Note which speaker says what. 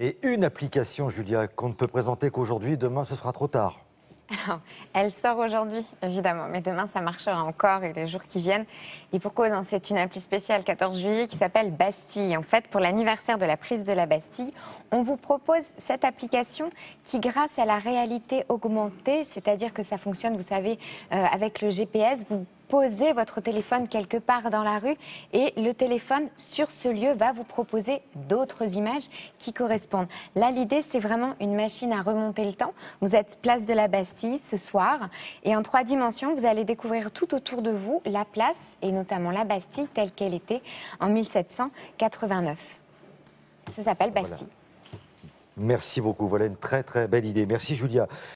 Speaker 1: et une application, Julia, qu'on ne peut présenter qu'aujourd'hui. Demain, ce sera trop tard.
Speaker 2: elle sort aujourd'hui, évidemment, mais demain, ça marchera encore et les jours qui viennent. Et pour cause, hein, c'est une appli spéciale 14 juillet qui s'appelle Bastille. En fait, pour l'anniversaire de la prise de la Bastille, on vous propose cette application qui, grâce à la réalité augmentée, c'est-à-dire que ça fonctionne, vous savez, euh, avec le GPS, vous posez votre téléphone quelque part dans la rue et le téléphone sur ce lieu va vous proposer d'autres images qui correspondent. Là, l'idée, c'est vraiment une machine à remonter le temps. Vous êtes place de la Bastille ce soir et en trois dimensions, vous allez découvrir tout autour de vous la place et notamment la Bastille telle qu'elle était en 1789. Ça s'appelle Bastille.
Speaker 1: Merci beaucoup. Voilà une très très belle idée. Merci Julia.